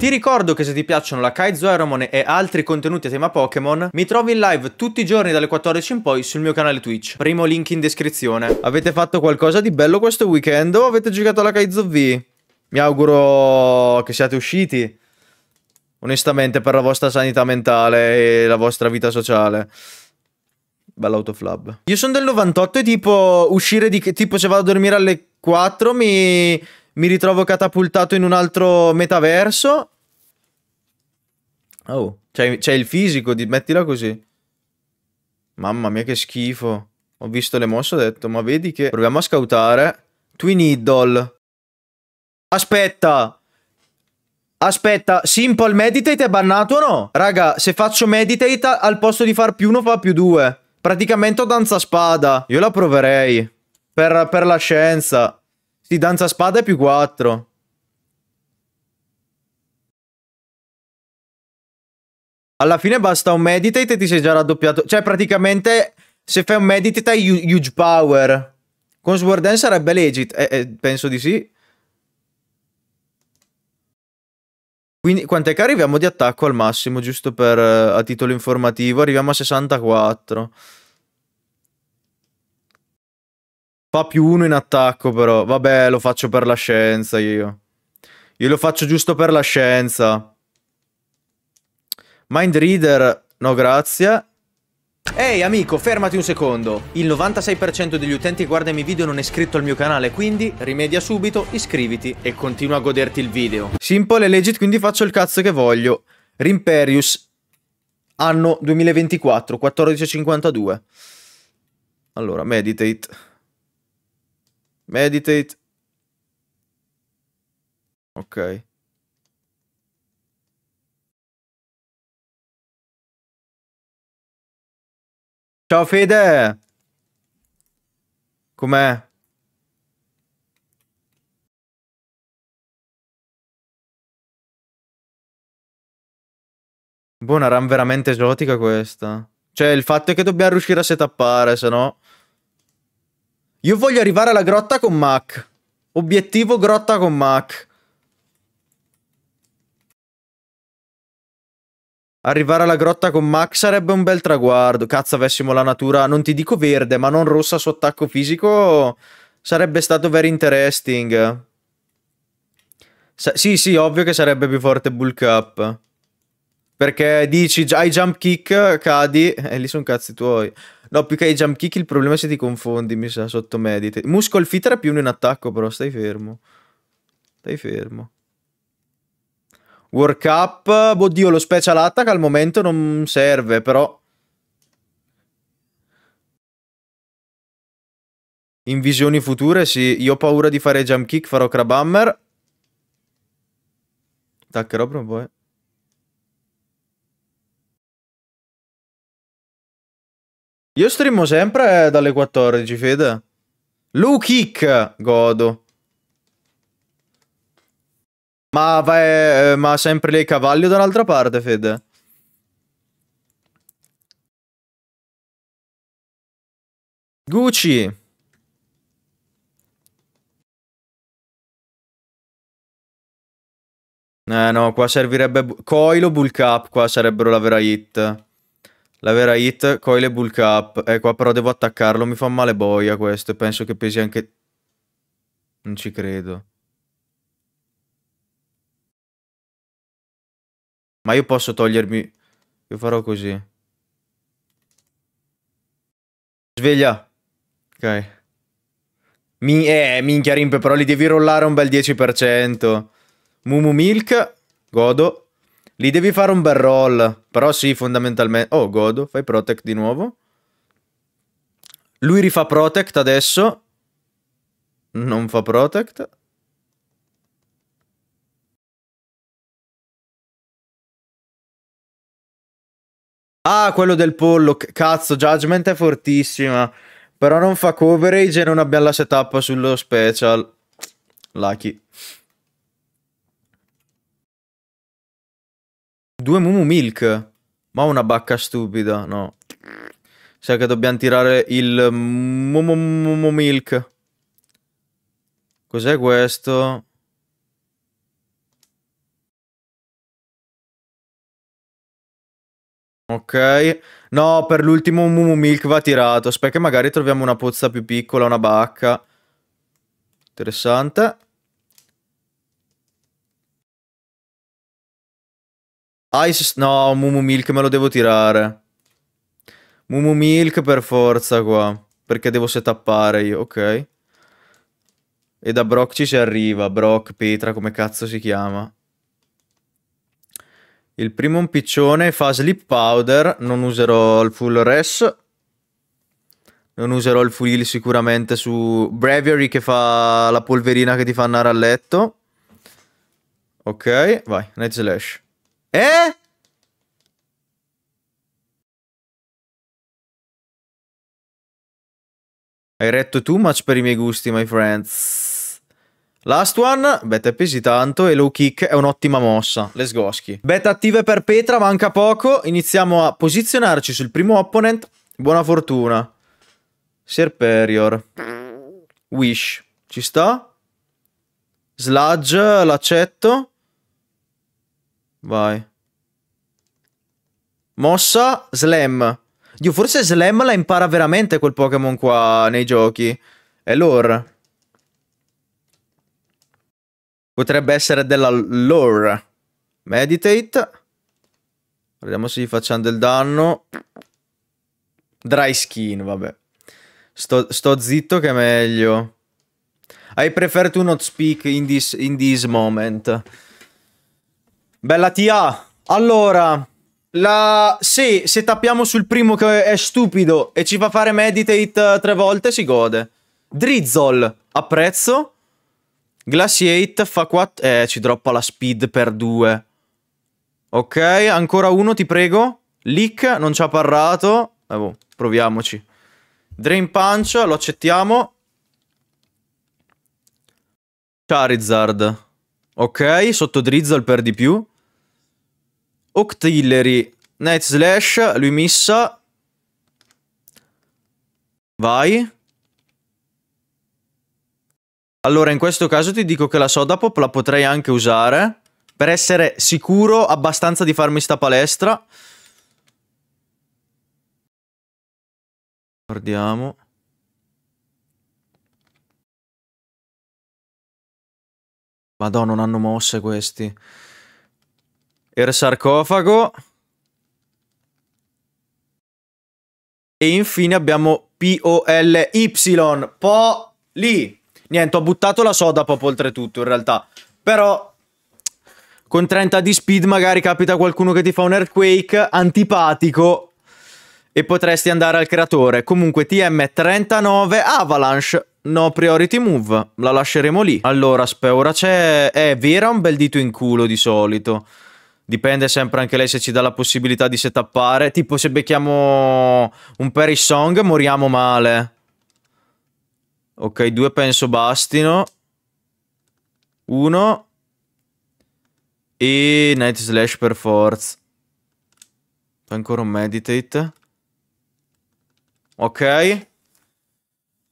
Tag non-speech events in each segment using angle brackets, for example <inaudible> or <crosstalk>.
Ti ricordo che se ti piacciono la Kaizo Aeromone e altri contenuti a tema Pokémon, mi trovi in live tutti i giorni dalle 14 in poi sul mio canale Twitch, primo link in descrizione. Avete fatto qualcosa di bello questo weekend o avete giocato alla Kaizo V? Mi auguro che siate usciti, onestamente, per la vostra sanità mentale e la vostra vita sociale. Bell'autoflub. Io sono del 98 e tipo uscire di... tipo se vado a dormire alle 4 mi mi ritrovo catapultato in un altro metaverso. Oh, c'è il fisico, di, mettila così. Mamma mia che schifo. Ho visto le mosse, ho detto, ma vedi che... Proviamo a scautare. Twin Idol. Aspetta, Aspetta, Simple Meditate è bannato o no? Raga, se faccio Meditate al posto di far più uno fa più due. Praticamente ho danza spada. Io la proverei. Per, per la scienza. Sì, danza spada è più 4. Alla fine basta un meditate e ti sei già raddoppiato. Cioè, praticamente, se fai un meditate hai huge power. Con Sword Dance sarebbe legit. Eh, eh, penso di sì. Quindi, quant'è che arriviamo di attacco al massimo, giusto per, eh, a titolo informativo? Arriviamo a 64. Fa più uno in attacco però. Vabbè, lo faccio per la scienza io. Io lo faccio giusto per la scienza. Mind Reader, no grazie. Ehi hey, amico, fermati un secondo. Il 96% degli utenti che guarda i miei video non è iscritto al mio canale, quindi rimedia subito, iscriviti e continua a goderti il video. Simple e legit, quindi faccio il cazzo che voglio. Rimperius, anno 2024, 14.52. Allora, meditate. Meditate. Ok. Ciao Fede! Com'è? Buona boh, RAM veramente esotica questa. Cioè, il fatto è che dobbiamo riuscire a setappare, se no... Io voglio arrivare alla grotta con Mac. Obiettivo grotta con Mac. Arrivare alla grotta con Mac sarebbe un bel traguardo. Cazzo, avessimo la natura, non ti dico verde, ma non rossa su attacco fisico, sarebbe stato very interesting. Sa sì, sì, ovvio che sarebbe più forte bulk up. Perché dici, hai jump kick, cadi, e lì sono cazzi tuoi. No, più che i jump kick il problema è se ti confondi, mi sa, sotto medite. Muscle fitter è più uno in attacco, però stai fermo. Stai fermo. Work up, oddio, lo special attack al momento non serve, però... In visioni future, sì. Io ho paura di fare jump kick, farò crab hammer. Taccherò prima o poi. Eh. Io streamo sempre dalle 14, Fede. Low kick, godo. Ma vai, eh, ma sempre lei cavallo da un'altra parte, Fede. Gucci. Eh no, qua servirebbe... Coilo, Bull Cup, qua sarebbero la vera hit. La vera hit, coil e bull cap. Eh, qua però devo attaccarlo, mi fa male boia questo e penso che pesi anche... Non ci credo. Ma io posso togliermi... Io farò così. Sveglia. Ok. Mi... Eh, minchia Rimpe, però li devi rollare un bel 10%. Mumu Milk. Godo. Lì devi fare un bel roll. Però sì, fondamentalmente... Oh, godo. Fai protect di nuovo. Lui rifà protect adesso. Non fa protect. Ah, quello del pollo. Cazzo, Judgment è fortissima. Però non fa coverage e non abbiamo la setup sullo special. Lucky. Due Mumu Milk. Ma una bacca stupida, no. Sai che dobbiamo tirare il Mumu Mumu Milk. Cos'è questo? Ok. No, per l'ultimo Mumu Milk va tirato. Aspetta che magari troviamo una pozza più piccola, una bacca. Interessante. Ice... No, Mumu Milk me lo devo tirare. Mumu Milk per forza qua. Perché devo setappare io, ok. E da Brock ci si arriva. Brock, Petra, come cazzo si chiama. Il primo un piccione fa Sleep powder. Non userò il full res. Non userò il full Heal sicuramente su Bravery che fa la polverina che ti fa andare a letto. Ok, vai, Night Slash. Eh? Hai retto too much per i miei gusti, my friends. Last one, beta pesi tanto e low kick è un'ottima mossa, le sgoschi. Beta attive per Petra, manca poco, iniziamo a posizionarci sul primo opponent. Buona fortuna. Serperior. Wish. Ci sta? Sludge, l'accetto. Vai. Mossa, slam. Dio, forse slam la impara veramente quel Pokémon qua nei giochi. È lore. Potrebbe essere della lore. Meditate. Vediamo se gli facciamo del danno. Dry skin, vabbè. Sto, sto zitto che è meglio. I prefer to not speak in this, in this moment. Bella TA. Allora, la... se, se tappiamo sul primo che è stupido e ci fa fare meditate eh, tre volte, si gode. Drizzle, apprezzo. Glaciate fa 4... Eh, ci droppa la speed per 2. Ok, ancora uno, ti prego. Leak, non ci ha parlato. Eh, boh, proviamoci. Drain Punch, lo accettiamo. Charizard. Ok, sotto Drizzle per di più. Octillery. Night Slash, lui missa. Vai. Allora, in questo caso ti dico che la soda pop la potrei anche usare. Per essere sicuro abbastanza di farmi sta palestra. Guardiamo. Madonna, non hanno mosse questi il sarcofago. E infine abbiamo P-O-L-Y, po lì. Niente, ho buttato la soda pop oltretutto in realtà. Però con 30 di speed magari capita qualcuno che ti fa un earthquake antipatico e potresti andare al creatore. Comunque TM39 Avalanche, no priority move, la lasceremo lì. Allora, spe, ora c'è... È eh, Vera un bel dito in culo di solito dipende sempre anche lei se ci dà la possibilità di setappare. Tipo se becchiamo un Perry Song moriamo male. Ok, due penso bastino. Uno. E Night Slash per forza. Fa ancora un Meditate. Ok.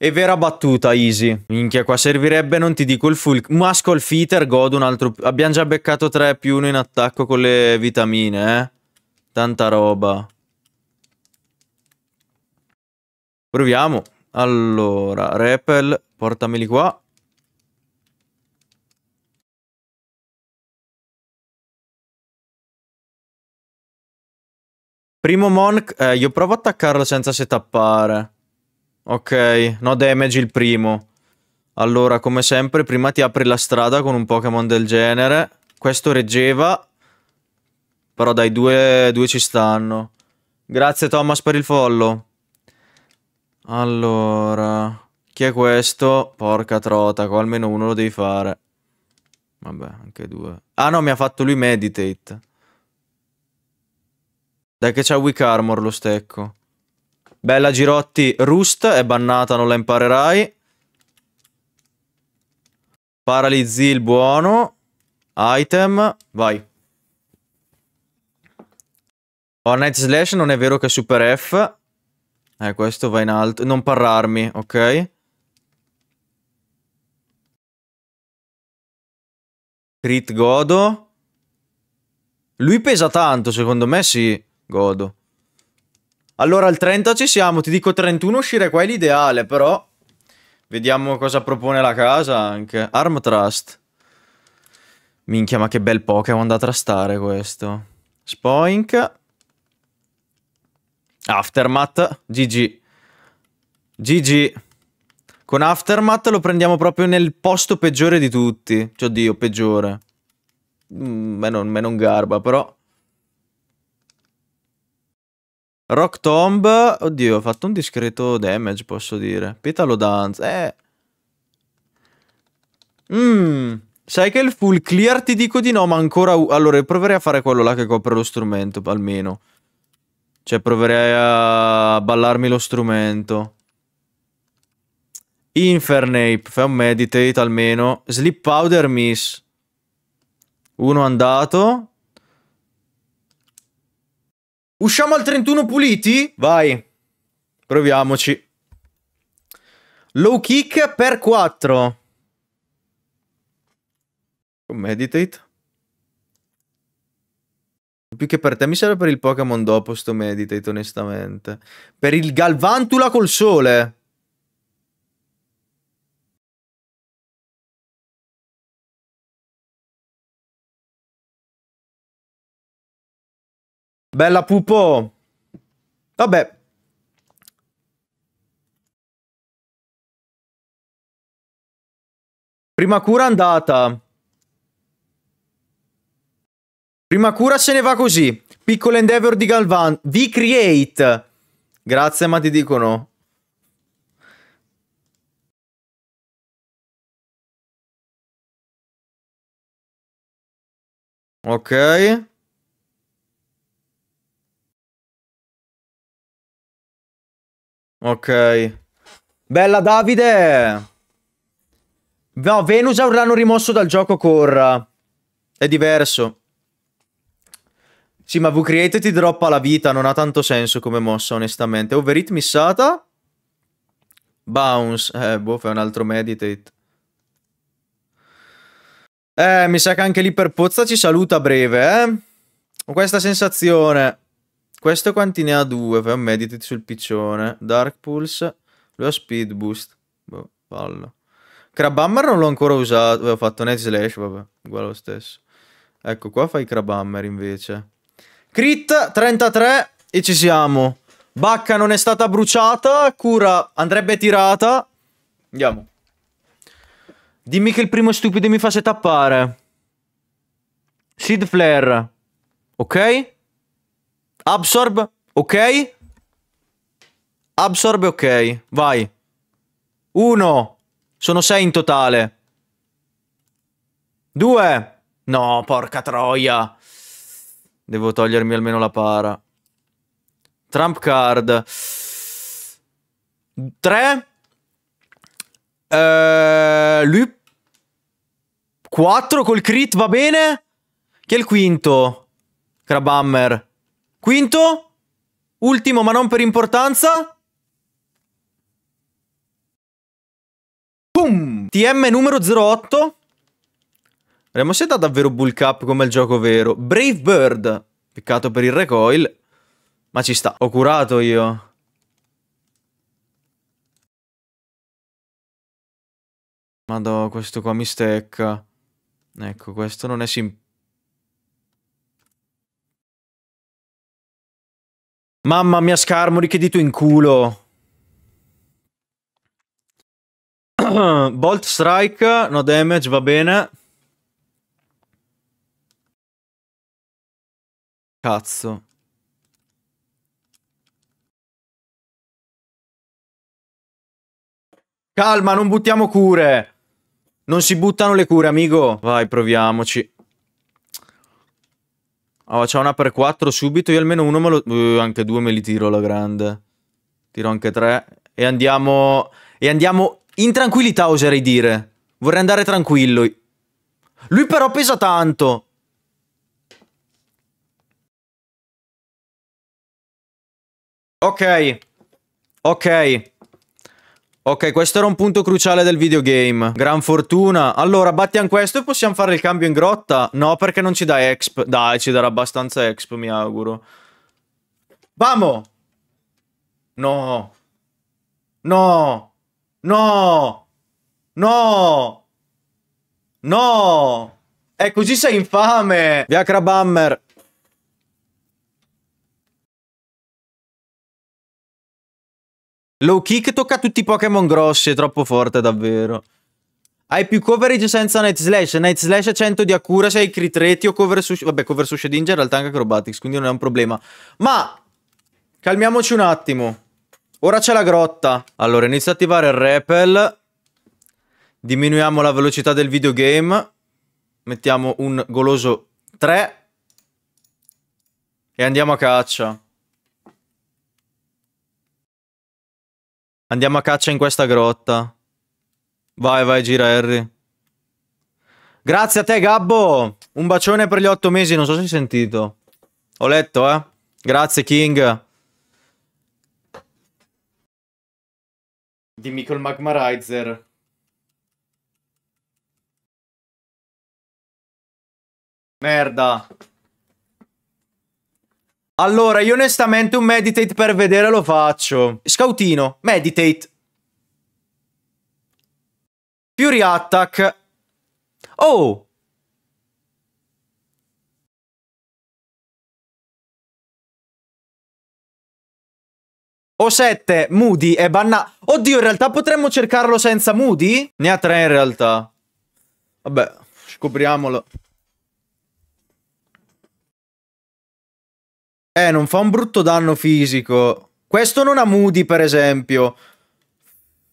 E vera battuta, Easy. Minchia, qua servirebbe, non ti dico il full. Muscle Feeder, godo un altro... Abbiamo già beccato 3 più 1 in attacco con le vitamine, eh. Tanta roba. Proviamo. Allora, Repel, portameli qua. Primo Monk, eh, io provo a attaccarlo senza setappare. Ok, no damage il primo. Allora, come sempre, prima ti apri la strada con un Pokémon del genere. Questo reggeva. Però dai, due, due ci stanno. Grazie Thomas per il follow. Allora... Chi è questo? Porca trota, qua almeno uno lo devi fare. Vabbè, anche due. Ah no, mi ha fatto lui Meditate. Dai che c'ha Weak Armor lo stecco. Bella Girotti, Rust è bannata, non la imparerai. Paralizzi il buono. Item, vai. Hornet oh, Slash non è vero che è Super F. Eh, questo va in alto. Non parlarmi, ok? Crit Godo. Lui pesa tanto, secondo me sì, Godo. Allora il 30 ci siamo, ti dico 31 uscire qua è l'ideale, però... Vediamo cosa propone la casa anche. Arm Trust. Minchia, ma che bel Pokémon da trastare questo. Spoink. Aftermath. GG. GG. Con Aftermath lo prendiamo proprio nel posto peggiore di tutti. Cioè, oddio, peggiore. Mm, me non, me non garba, però... Rock Tomb. Oddio, ha fatto un discreto damage, posso dire. Petalo Dance. Eh. Mmm. Sai che il full clear ti dico di no, ma ancora... Allora, proverei a fare quello là che copre lo strumento, almeno. Cioè, proverei a ballarmi lo strumento. Infernape, fai un meditate almeno. Sleep Powder miss. Uno andato. Usciamo al 31 puliti? Vai. Proviamoci. Low kick per 4. Meditate. Più che per te mi serve per il Pokémon dopo sto Meditate, onestamente. Per il Galvantula col sole. Bella pupo. Vabbè. Prima cura andata. Prima cura se ne va così. Piccolo endeavor di Galvan. Vi create. Grazie, ma ti dicono. Ok. Ok. Bella Davide! No, Venusaur l'hanno rimosso dal gioco Corra. È diverso. Sì, ma V-Create ti droppa la vita, non ha tanto senso come mossa, onestamente. Overhit missata. Bounce. Eh, boh, fai un altro meditate. Eh, mi sa che anche lì per Pozza ci saluta a breve, eh. Ho questa sensazione. Questo quanti ne ha due? Fai un meditate sul piccione. Dark Pulse. Lui ha Speed Boost. Boh, palla. Crabhammer non l'ho ancora usato. ho fatto Net Slash, vabbè. Uguale lo stesso. Ecco, qua fai Crabhammer invece. Crit, 33. E ci siamo. Bacca non è stata bruciata. Cura andrebbe tirata. Andiamo. Dimmi che il primo stupido mi fa tappare. Seed Flare. Ok? Absorb, ok? Absorb, ok. Vai. Uno. Sono sei in totale. Due. No, porca troia. Devo togliermi almeno la para. Trump card. Tre. Eh, lui... Quattro col crit, va bene? Chi è il quinto? Krabhammer. Quinto, ultimo ma non per importanza, Boom! TM numero 08. Vediamo se dà davvero Bull Cup come il gioco vero. Brave Bird. Peccato per il recoil. Ma ci sta. Ho curato io. Madò, questo qua mi stecca. Ecco, questo non è simpatico. Mamma mia, Scarmori, che dito in culo. <clears throat> Bolt Strike, no damage, va bene. Cazzo. Calma, non buttiamo cure. Non si buttano le cure, amico. Vai, proviamoci. Oh, c'è una per 4 subito. Io almeno uno me lo... Uh, anche due me li tiro la grande. Tiro anche tre. E andiamo... E andiamo in tranquillità, oserei dire. Vorrei andare tranquillo. Lui però pesa tanto. Ok. Ok. Ok, questo era un punto cruciale del videogame. Gran fortuna. Allora, battiamo questo e possiamo fare il cambio in grotta? No, perché non ci dà exp. Dai, ci darà abbastanza exp, mi auguro. Vamo! No. No. No. No. No. E così sei infame. Via Crabhammer. Low kick tocca tutti i Pokémon grossi, è troppo forte davvero. Hai più coverage senza Night Slash. Night Slash 100 di accura, sei crit rate o cover sushi. Vabbè, cover sushi ninja in realtà anche acrobatics, quindi non è un problema. Ma calmiamoci un attimo. Ora c'è la grotta. Allora, inizio a attivare il repel. Diminuiamo la velocità del videogame. Mettiamo un goloso 3. E andiamo a caccia. Andiamo a caccia in questa grotta. Vai, vai, gira Harry. Grazie a te, Gabbo. Un bacione per gli otto mesi, non so se hai sentito. Ho letto, eh. Grazie, King. Dimmi col Magma Riser. Merda. Allora, io onestamente un meditate per vedere lo faccio. Scoutino, meditate. Fury attack. Oh! O 7, Moody e banna... Oddio, in realtà potremmo cercarlo senza Moody? Ne ha 3 in realtà. Vabbè, scopriamolo. Eh, non fa un brutto danno fisico. Questo non ha Moody, per esempio.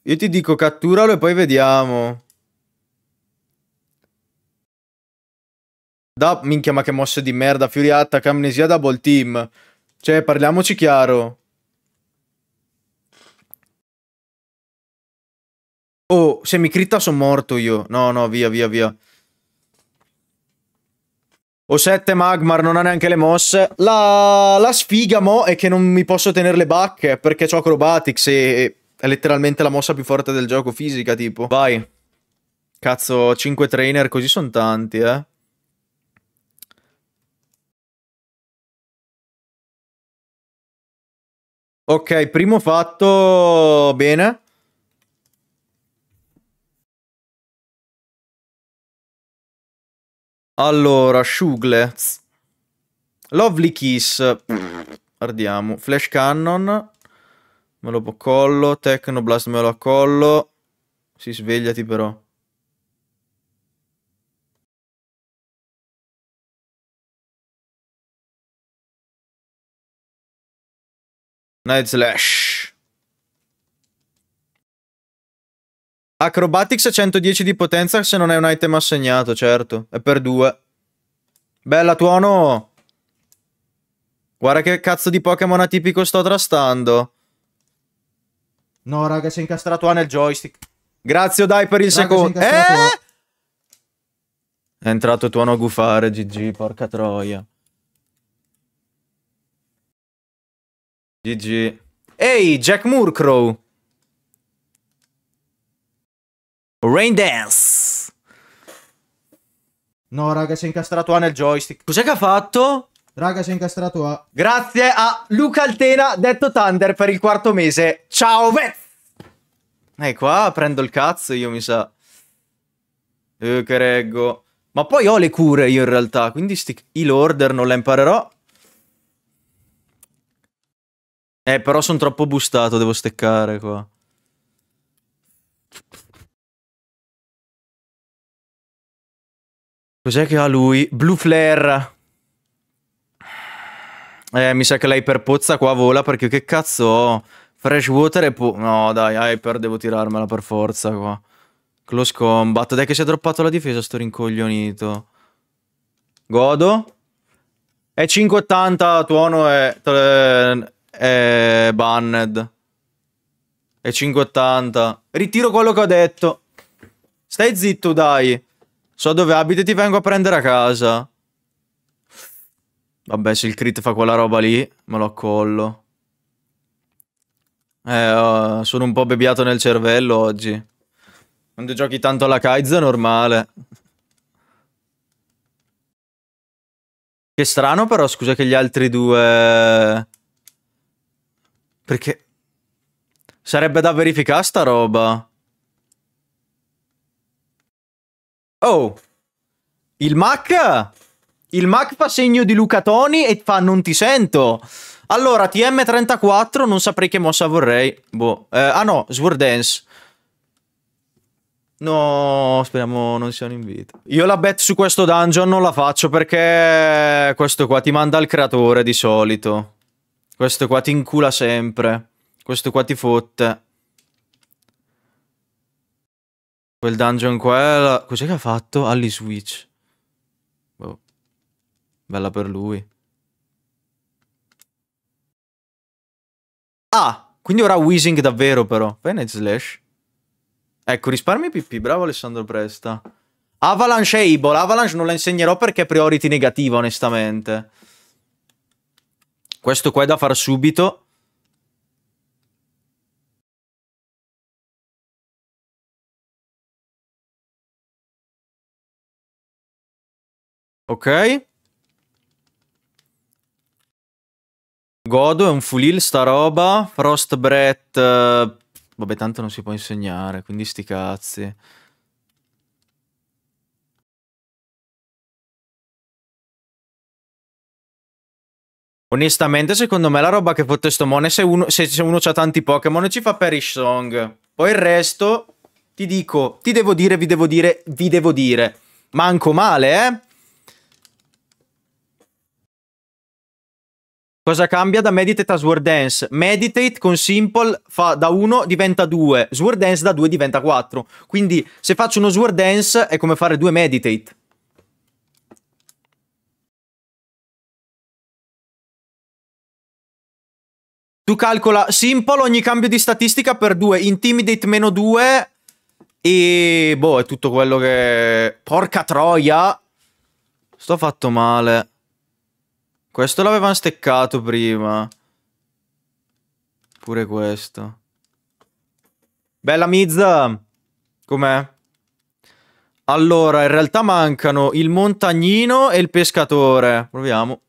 Io ti dico catturalo e poi vediamo. Da, minchia, ma che mosse di merda. Fury Attack, Amnesia, Double Team. Cioè, parliamoci chiaro. Oh, se mi critta sono morto io. No, no, via, via, via. Ho 7 Magmar, non ha neanche le mosse. La, la sfiga mo è che non mi posso tenere le bacche perché ho acrobatics e è letteralmente la mossa più forte del gioco fisica, tipo. Vai. Cazzo, 5 trainer, così sono tanti, eh. Ok, primo fatto bene. Allora, Shuglez. Lovely Kiss. Guardiamo. Flash Cannon. Me lo collo. Technoblast me lo accollo. Si svegliati però. Night Slash. Acrobatics a 110 di potenza se non è un item assegnato, certo. È per due. Bella, tuono! Guarda che cazzo di Pokémon atipico sto trastando. No, raga, si è incastrato A nel joystick. Grazie, dai, per il raga, secondo. È, eh! è entrato tuono a gufare, GG, porca troia. GG. Ehi, Jack Murcrow! Rain Dance. No, raga, si è incastrato A nel joystick. Cos'è che ha fatto? Raga, si è incastrato A. Grazie a Luca Altena, detto Thunder, per il quarto mese. Ciao, Vez! E eh, qua prendo il cazzo io, mi sa. Eh, che reggo. Ma poi ho le cure io in realtà, quindi sti... Heal Order non la imparerò. Eh, però sono troppo boostato, devo steccare qua. Cos'è che ha lui? Blue Flare. Eh, mi sa che l'hyperpozza qua vola perché che cazzo ho? Freshwater e po... No, dai, hyper devo tirarmela per forza qua. Close combat. Dai che si è droppato la difesa sto rincoglionito. Godo. È 580, tuono è... È banned. È 580. Ritiro quello che ho detto. Stai zitto, dai. So dove abiti e ti vengo a prendere a casa. Vabbè, se il crit fa quella roba lì, me lo accollo. Eh, oh, sono un po' bebiato nel cervello oggi. Quando giochi tanto alla Kaizo è normale. Che strano però, scusa che gli altri due... Perché... Sarebbe da verificare sta roba. Oh, il Mac? Il Mac fa segno di Luca Toni e fa non ti sento. Allora, TM34, non saprei che mossa vorrei. Boh. Eh, ah no, Sword Dance. No, speriamo non siano in vita. Io la bet su questo dungeon non la faccio perché questo qua ti manda al creatore di solito. Questo qua ti incula sempre. Questo qua ti fotte. Quel dungeon qua era... Cos'è che ha fatto? Ali ah, Switch. Boh. Bella per lui. Ah! Quindi ora Weezing davvero però. Fai Night Slash. Ecco, risparmi PP. Bravo Alessandro Presta. Avalanche e Able. Avalanche non la insegnerò perché è priority negativa, onestamente. Questo qua è da far subito. Ok. Godo, è un full heal sta roba. Frostbret... Uh, eh, vabbè, tanto non si può insegnare, quindi sti cazzi. Onestamente, secondo me la roba che fotte sto mone se uno, se, se uno ha tanti Pokémon ci fa Perish Song. Poi il resto, ti dico, ti devo dire, vi devo dire, vi devo dire. Manco male, eh? Cosa cambia da Meditate a Sword Dance? Meditate con Simple fa da 1 diventa 2, Sword Dance da 2 diventa 4. Quindi se faccio uno Sword Dance è come fare due Meditate. Tu calcola Simple ogni cambio di statistica per 2, Intimidate meno 2 e boh è tutto quello che... Porca troia! Sto fatto male. Questo l'avevamo steccato prima. Pure questo. Bella Mizza! Com'è? Allora, in realtà mancano il montagnino e il pescatore. Proviamo.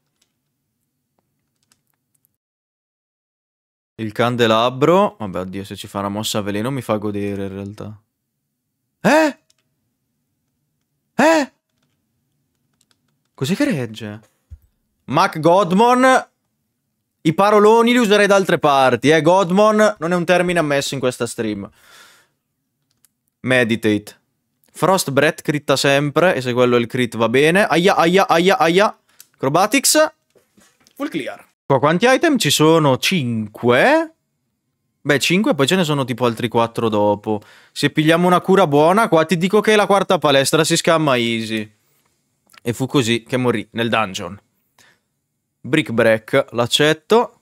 Il candelabro. Vabbè, oddio, se ci fa una mossa a veleno mi fa godere in realtà. Eh? Eh? Cos'è che regge? Mac Godmon. I paroloni li userei da altre parti, eh. Godmon non è un termine ammesso in questa stream. Meditate. Frost Breath critta sempre, e se quello è il crit va bene. Aia, aia, aia, aia. Acrobatics. Full clear. Qua quanti item ci sono? 5? Beh, 5, poi ce ne sono tipo altri 4 dopo. Se pigliamo una cura buona, qua ti dico che la quarta palestra si scamma easy. E fu così che morì nel dungeon. Brick break, l'accetto.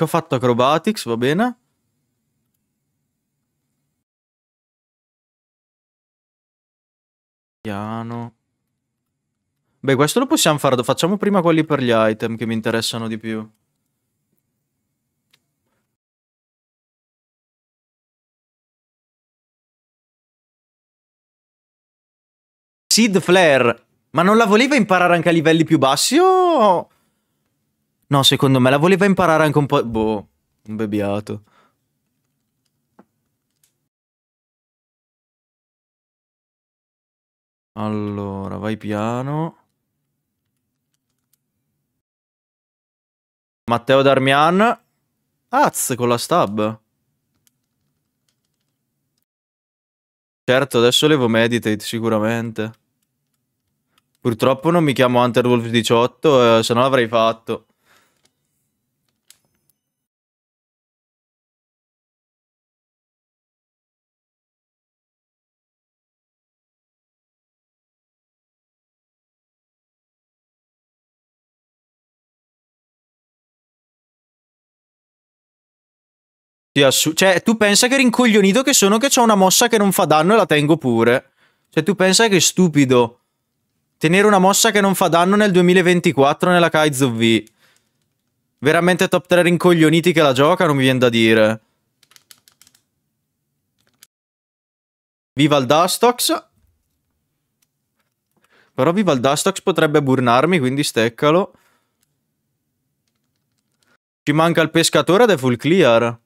Ho fatto acrobatics, va bene. Piano. Beh, questo lo possiamo fare. Facciamo prima quelli per gli item che mi interessano di più. Seed Flare ma non la voleva imparare anche a livelli più bassi o... No, secondo me la voleva imparare anche un po'... Boh, un bebiato. Allora, vai piano. Matteo Darmian. Az con la stab. Certo, adesso levo meditate sicuramente. Purtroppo non mi chiamo Hunterwolf 18, eh, se no l'avrei fatto. Cioè, tu pensa che rincoglionito che sono che ho una mossa che non fa danno e la tengo pure. Cioè, tu pensa che stupido. Tenere una mossa che non fa danno nel 2024 nella Kaizu V. Veramente top 3 rincoglioniti che la gioca, non mi viene da dire. Viva il Dustox. Però viva il Dustox potrebbe burnarmi, quindi steccalo. Ci manca il pescatore ed è full clear.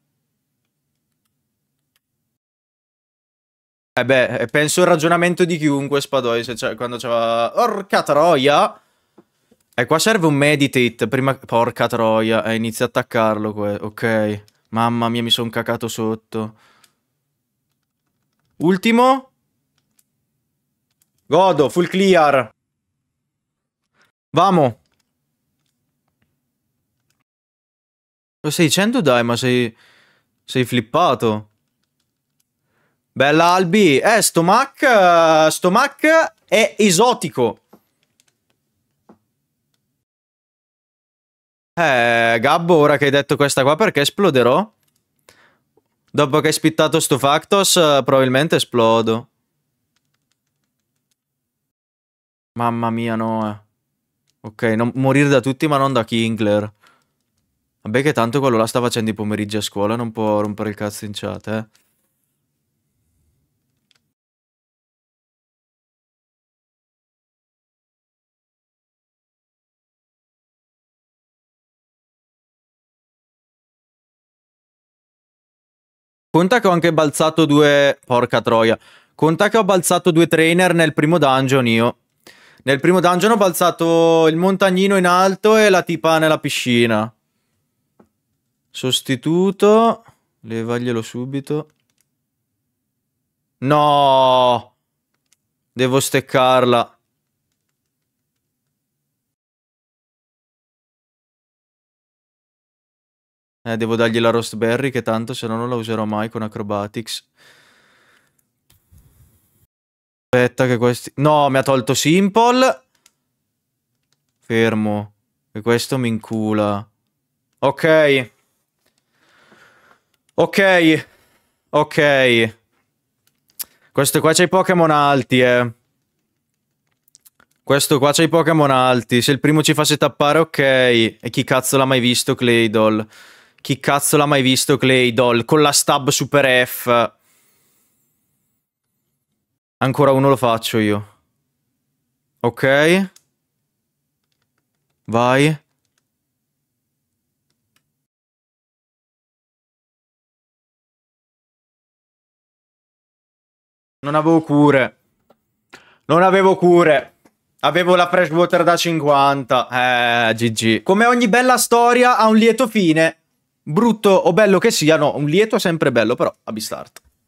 Eh beh, eh, penso il ragionamento di chiunque Spadoi cioè, quando c'è... Porca troia! E eh, qua serve un meditate prima... Porca troia, eh, inizia a attaccarlo qua. ok. Mamma mia, mi sono cacato sotto. Ultimo. Godo, full clear. Vamo. Lo 600 dai, ma sei... Sei flippato. Bella Albi. Eh, sto Mac, eh, sto è esotico. Eh, Gabbo, ora che hai detto questa qua, perché esploderò? Dopo che hai spittato sto Factos, eh, probabilmente esplodo. Mamma mia, no. Eh. Ok, non, morire da tutti, ma non da Kingler. Vabbè che tanto quello là sta facendo i pomeriggi a scuola, non può rompere il cazzo in chat, eh. Conta che ho anche balzato due... Porca troia. Conta che ho balzato due trainer nel primo dungeon io. Nel primo dungeon ho balzato il montagnino in alto e la tipa nella piscina. Sostituto. Levaglielo subito. No! Devo steccarla. Eh, devo dargli la Rostberry che tanto se no non la userò mai con Acrobatics. Aspetta che questi... No, mi ha tolto Simple. Fermo. E questo mi incula. Ok. Ok. Ok. Questo qua c'è i Pokémon alti, eh. Questo qua c'ha i Pokémon alti. Se il primo ci fosse tappare, ok. E chi cazzo l'ha mai visto, Claydol? Chi cazzo l'ha mai visto Clay Doll? Con la stab super F. Ancora uno lo faccio io. Ok. Vai. Non avevo cure. Non avevo cure. Avevo la freshwater da 50. Eh, GG. Come ogni bella storia ha un lieto fine brutto o bello che siano, un lieto è sempre bello, però a Bistart.